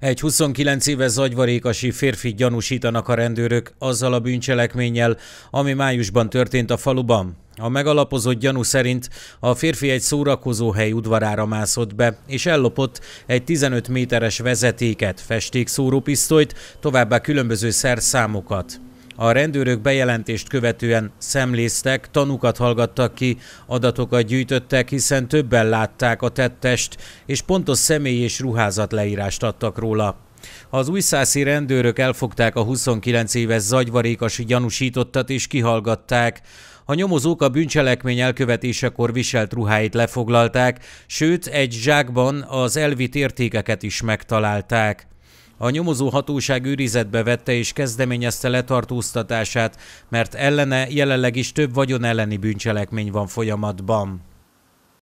Egy 29 éves zagyvarékasi férfi gyanúsítanak a rendőrök azzal a bűncselekménnyel, ami májusban történt a faluban. A megalapozott gyanú szerint a férfi egy szórakozóhely udvarára mászott be, és ellopott egy 15 méteres vezetéket, festékszórópisztolyt, továbbá különböző szerszámokat. A rendőrök bejelentést követően szemléztek, tanukat hallgattak ki, adatokat gyűjtöttek, hiszen többen látták a tettest, és pontos személy és ruházat leírást adtak róla. Az újszászi rendőrök elfogták a 29 éves zagyvarékasi gyanúsítottat és kihallgatták. A nyomozók a bűncselekmény elkövetésekor viselt ruháit lefoglalták, sőt egy zsákban az elvit értékeket is megtalálták. A nyomozó hatóság őrizetbe vette és kezdeményezte letartóztatását, mert ellene jelenleg is több vagyon elleni bűncselekmény van folyamatban.